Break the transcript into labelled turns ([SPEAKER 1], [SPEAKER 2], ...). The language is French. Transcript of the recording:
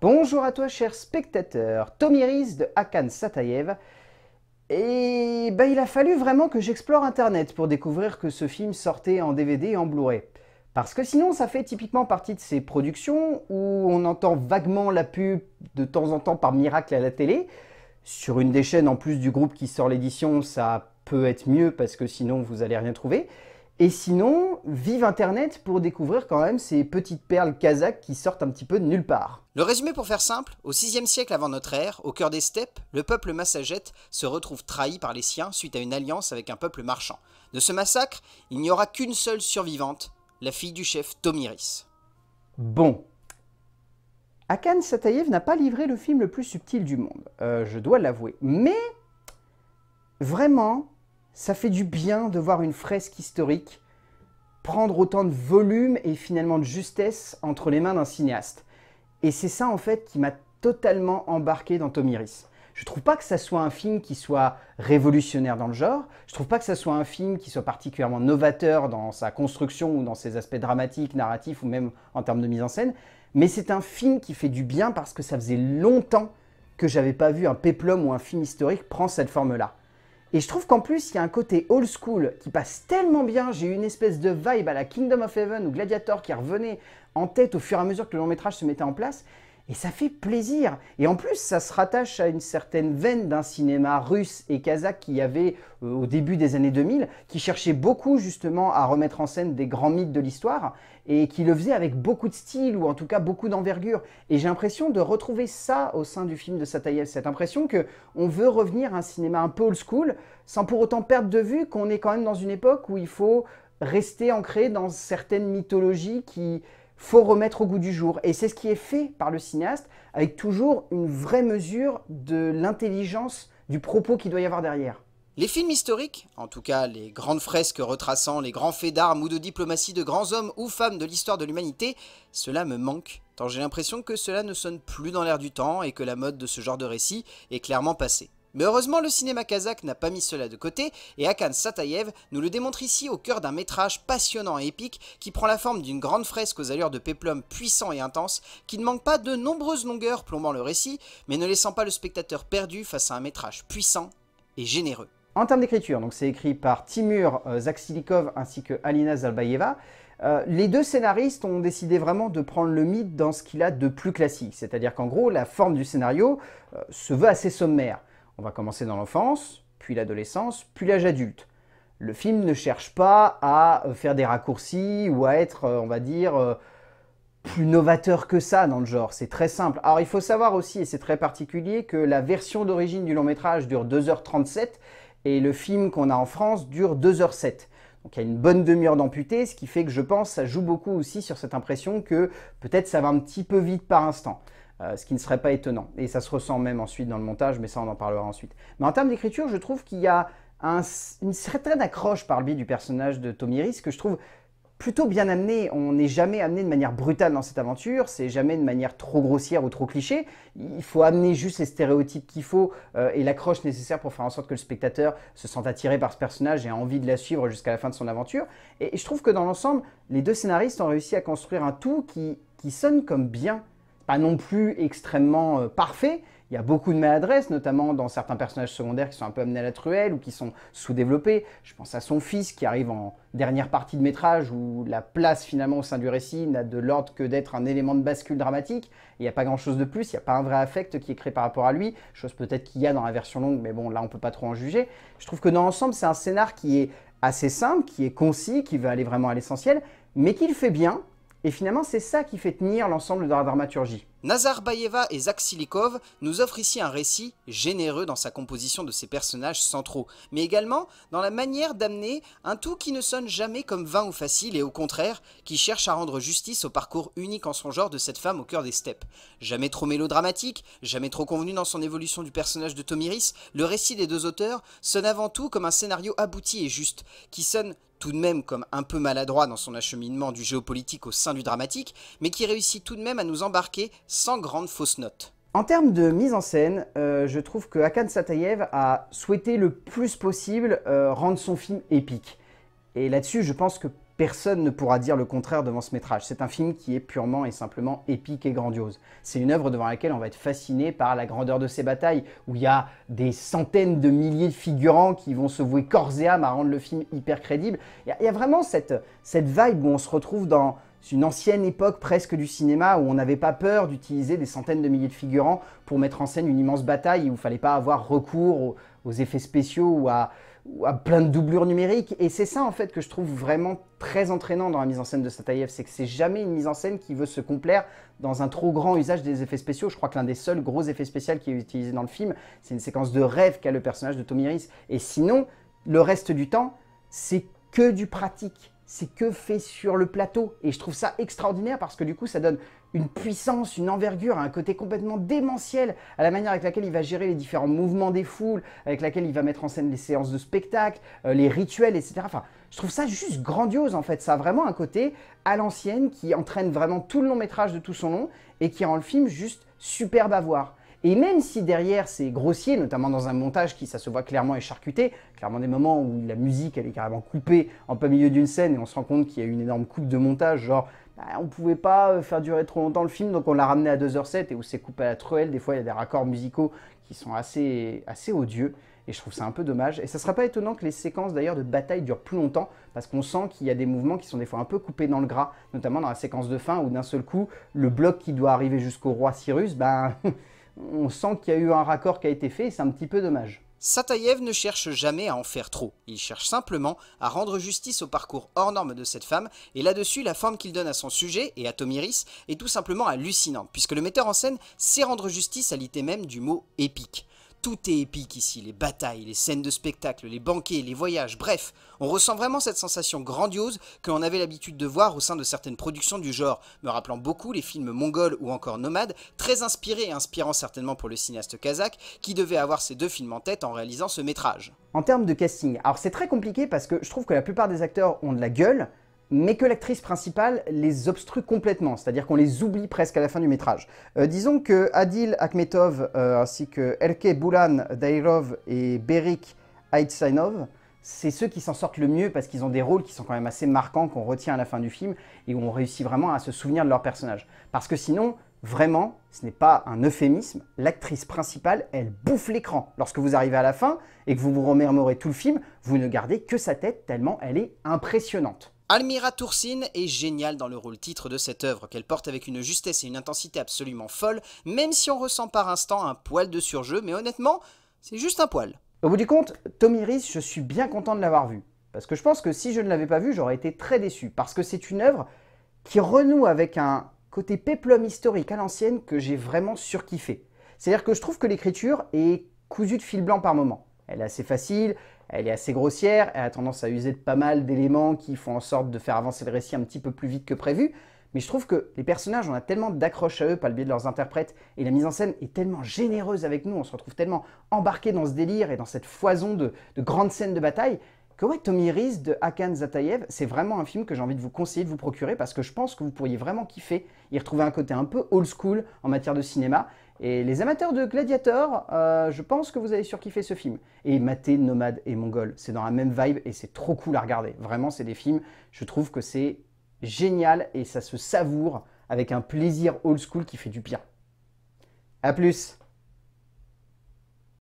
[SPEAKER 1] Bonjour à toi, cher spectateur. Tomiris de Hakan Satayev. Et ben, il a fallu vraiment que j'explore Internet pour découvrir que ce film sortait en DVD et en Blu-ray. Parce que sinon, ça fait typiquement partie de ces productions où on entend vaguement la pub de temps en temps par miracle à la télé. Sur une des chaînes en plus du groupe qui sort l'édition, ça peut être mieux parce que sinon vous allez rien trouver. Et sinon, vive Internet pour découvrir quand même ces petites perles kazakhs qui sortent un petit peu de nulle part. Le résumé pour faire simple, au VIe siècle avant notre ère, au cœur des steppes, le peuple massagète se retrouve trahi par les siens suite à une alliance avec un peuple marchand. De ce massacre, il n'y aura qu'une seule survivante, la fille du chef Tomiris. Bon. Akan Satayev n'a pas livré le film le plus subtil du monde, euh, je dois l'avouer. Mais, vraiment, ça fait du bien de voir une fresque historique prendre autant de volume et finalement de justesse entre les mains d'un cinéaste. Et c'est ça en fait qui m'a totalement embarqué dans Tomiris. Je trouve pas que ça soit un film qui soit révolutionnaire dans le genre, je trouve pas que ça soit un film qui soit particulièrement novateur dans sa construction ou dans ses aspects dramatiques, narratifs ou même en termes de mise en scène, mais c'est un film qui fait du bien parce que ça faisait longtemps que j'avais pas vu un péplum ou un film historique prendre cette forme-là. Et je trouve qu'en plus, il y a un côté old school qui passe tellement bien. J'ai eu une espèce de vibe à la Kingdom of Heaven ou Gladiator qui revenait en tête au fur et à mesure que le long métrage se mettait en place. Et ça fait plaisir. Et en plus, ça se rattache à une certaine veine d'un cinéma russe et kazakh qui y avait euh, au début des années 2000, qui cherchait beaucoup justement à remettre en scène des grands mythes de l'histoire et qui le faisait avec beaucoup de style ou en tout cas beaucoup d'envergure. Et j'ai l'impression de retrouver ça au sein du film de Satayev, cette impression que on veut revenir à un cinéma un peu old school, sans pour autant perdre de vue qu'on est quand même dans une époque où il faut rester ancré dans certaines mythologies qui faut remettre au goût du jour. Et c'est ce qui est fait par le cinéaste, avec toujours une vraie mesure de l'intelligence du propos qu'il doit y avoir derrière. Les films historiques, en tout cas les grandes fresques retraçant les grands faits d'armes ou de diplomatie de grands hommes ou femmes de l'histoire de l'humanité, cela me manque, tant j'ai l'impression que cela ne sonne plus dans l'air du temps et que la mode de ce genre de récit est clairement passée. Mais heureusement, le cinéma kazakh n'a pas mis cela de côté, et Akan Satayev nous le démontre ici au cœur d'un métrage passionnant et épique qui prend la forme d'une grande fresque aux allures de péplum puissant et intense, qui ne manque pas de nombreuses longueurs plombant le récit, mais ne laissant pas le spectateur perdu face à un métrage puissant et généreux. En termes d'écriture, donc c'est écrit par Timur euh, Zaksilikov ainsi que Alina Zalbayeva. Euh, les deux scénaristes ont décidé vraiment de prendre le mythe dans ce qu'il a de plus classique, c'est-à-dire qu'en gros, la forme du scénario euh, se veut assez sommaire. On va commencer dans l'enfance, puis l'adolescence, puis l'âge adulte. Le film ne cherche pas à euh, faire des raccourcis ou à être, euh, on va dire, euh, plus novateur que ça dans le genre. C'est très simple. Alors il faut savoir aussi, et c'est très particulier, que la version d'origine du long métrage dure 2h37 et le film qu'on a en France dure 2h07. Donc il y a une bonne demi-heure d'amputé, ce qui fait que je pense ça joue beaucoup aussi sur cette impression que peut-être ça va un petit peu vite par instant. Euh, ce qui ne serait pas étonnant. Et ça se ressent même ensuite dans le montage, mais ça on en parlera ensuite. Mais en termes d'écriture, je trouve qu'il y a une certaine accroche par le biais du personnage de Tomiris que je trouve plutôt bien amené. On n'est jamais amené de manière brutale dans cette aventure, c'est jamais de manière trop grossière ou trop cliché. Il faut amener juste les stéréotypes qu'il faut euh, et l'accroche nécessaire pour faire en sorte que le spectateur se sente attiré par ce personnage et a envie de la suivre jusqu'à la fin de son aventure. Et, je trouve que dans l'ensemble, les deux scénaristes ont réussi à construire un tout qui, qui sonne comme bien pas non plus extrêmement euh, parfait. Il y a beaucoup de maladresses, notamment dans certains personnages secondaires qui sont un peu amenés à la truelle ou qui sont sous-développés. Je pense à son fils qui arrive en dernière partie de métrage où la place finalement au sein du récit n'a de l'ordre que d'être un élément de bascule dramatique. Il n'y a pas grand-chose de plus, il n'y a pas un vrai affect qui est créé par rapport à lui, chose peut-être qu'il y a dans la version longue, mais bon là on peut pas trop en juger. Je trouve que dans l'ensemble c'est un scénar qui est assez simple, qui est concis, qui va aller vraiment à l'essentiel, mais qui fait bien, et finalement, c'est ça qui fait tenir l'ensemble de la dramaturgie. Nazarbayeva et Zaksilikov nous offrent ici un récit généreux dans sa composition de ses personnages centraux, mais également dans la manière d'amener un tout qui ne sonne jamais comme vain ou facile et au contraire, qui cherche à rendre justice au parcours unique en son genre de cette femme au cœur des steppes. Jamais trop mélodramatique, jamais trop convenu dans son évolution du personnage de Tomiris, le récit des deux auteurs sonne avant tout comme un scénario abouti et juste, qui sonne tout de même comme un peu maladroit dans son acheminement du géopolitique au sein du dramatique, mais qui réussit tout de même à nous embarquer sans grande fausse note. En termes de mise en scène, euh, je trouve que akan Satayev a souhaité le plus possible euh, rendre son film épique. Et là-dessus, je pense que personne ne pourra dire le contraire devant ce métrage. C'est un film qui est purement et simplement épique et grandiose. C'est une œuvre devant laquelle on va être fasciné par la grandeur de ses batailles, où il y a des centaines de milliers de figurants qui vont se vouer corps et âme à rendre le film hyper crédible. Il y, a vraiment cette, cette vibe où on se retrouve dans, c'est une ancienne époque presque du cinéma où on n'avait pas peur d'utiliser des centaines de milliers de figurants pour mettre en scène une immense bataille, où il ne fallait pas avoir recours aux, effets spéciaux ou à, plein de doublures numériques. Et c'est ça en fait que je trouve vraiment très entraînant dans la mise en scène de Satayev, c'est que c'est jamais une mise en scène qui veut se complaire dans un trop grand usage des effets spéciaux. Je crois que l'un des seuls gros effets spéciaux qui est utilisé dans le film, c'est une séquence de rêve qu'a le personnage de Tomiris. Et sinon, le reste du temps, c'est que du pratique c'est que fait sur le plateau. Et je trouve ça extraordinaire parce que du coup, ça donne une puissance, une envergure, un côté complètement démentiel à la manière avec laquelle il va gérer les différents mouvements des foules, avec laquelle il va mettre en scène les séances de spectacle, euh, les rituels, etc. je trouve ça juste grandiose en fait. Ça a vraiment un côté à l'ancienne qui entraîne vraiment tout le long métrage de tout son long et qui rend le film juste superbe à voir. Et même si derrière c'est grossier, notamment dans un montage qui ça se voit clairement écharcuté, clairement des moments où la musique elle est carrément coupée en plein milieu d'une scène et on se rend compte qu'il y a une énorme coupe de montage, genre bah, on pouvait pas euh, faire durer trop longtemps le film donc on l'a ramené à 2h07 et où c'est coupé à la truelle, des fois il y a des raccords musicaux qui sont assez, assez odieux. Et je trouve ça un peu dommage. Et ça sera pas étonnant que les séquences d'ailleurs de bataille durent plus longtemps, parce qu'on sent qu'il y a des mouvements qui sont des fois un peu coupés dans le gras, notamment dans la séquence de fin où d'un seul coup, le bloc qui doit arriver jusqu'au roi Cyrus, ben on sent qu'il y a eu un raccord qui a été fait c'est un petit peu dommage. Satayev ne cherche jamais à en faire trop, il cherche simplement à rendre justice au parcours hors norme de cette femme, et là-dessus la forme qu'il donne à son sujet et à Tomiris est tout simplement hallucinante, puisque le metteur en scène sait rendre justice à l'idée même du mot épique. Tout est épique ici, les batailles, les scènes de spectacle, les banquets, les voyages, bref, on ressent vraiment cette sensation grandiose que l'on avait l'habitude de voir au sein de certaines productions du genre, me rappelant beaucoup les films mongols ou encore nomades, très inspirés et inspirants certainement pour le cinéaste kazakh, qui devait avoir ces deux films en tête en réalisant ce métrage. En termes de casting, alors c'est très compliqué parce que je trouve que la plupart des acteurs ont de la gueule, mais que l'actrice principale les obstrue complètement, c'est-à-dire qu'on les oublie presque à la fin du métrage. Euh, disons que Adil Akhmetov euh, ainsi que Erke Boulan Dairov et Berik Aitsainov, c'est ceux qui s'en sortent le mieux parce qu'ils ont des rôles qui sont quand même assez marquants qu'on retient à la fin du film et où on réussit vraiment à se souvenir de leur personnage. Parce que sinon, vraiment, ce n'est pas un euphémisme, l'actrice principale, elle bouffe l'écran. Lorsque vous arrivez à la fin et que vous vous remémorez tout le film, vous ne gardez que sa tête tellement elle est impressionnante. Almira Toursine est géniale dans le rôle titre de cette œuvre qu'elle porte avec une justesse et une intensité absolument folle, même si on ressent par instant un poil de surjeu, mais honnêtement, c'est juste un poil. Au bout du compte, Tommy je suis bien content de l'avoir vu. Parce que je pense que si je ne l'avais pas vu, j'aurais été très déçu. Parce que c'est une œuvre qui renoue avec un côté péplum historique à l'ancienne que j'ai vraiment surkiffé. C'est-à-dire que je trouve que l'écriture est cousue de fil blanc par moment. Elle est assez facile, elle est assez grossière, elle a tendance à user de pas mal d'éléments qui font en sorte de faire avancer le récit un petit peu plus vite que prévu, mais je trouve que les personnages, on a tellement d'accroche à eux par le biais de leurs interprètes, et la mise en scène est tellement généreuse avec nous, on se retrouve tellement embarqué dans ce délire et dans cette foison de, grandes scènes de bataille, que ouais, Tommy Reese de Hakan Zatayev, c'est vraiment un film que j'ai envie de vous conseiller de vous procurer parce que je pense que vous pourriez vraiment kiffer, y retrouver un côté un peu old school en matière de cinéma, et les amateurs de Gladiator, euh, je pense que vous avez surkiffé ce film. Et Maté, Nomade et Mongol, c'est dans la même vibe et c'est trop cool à regarder. Vraiment, c'est des films, je trouve que c'est génial et ça se savoure avec un plaisir old school qui fait du bien. A plus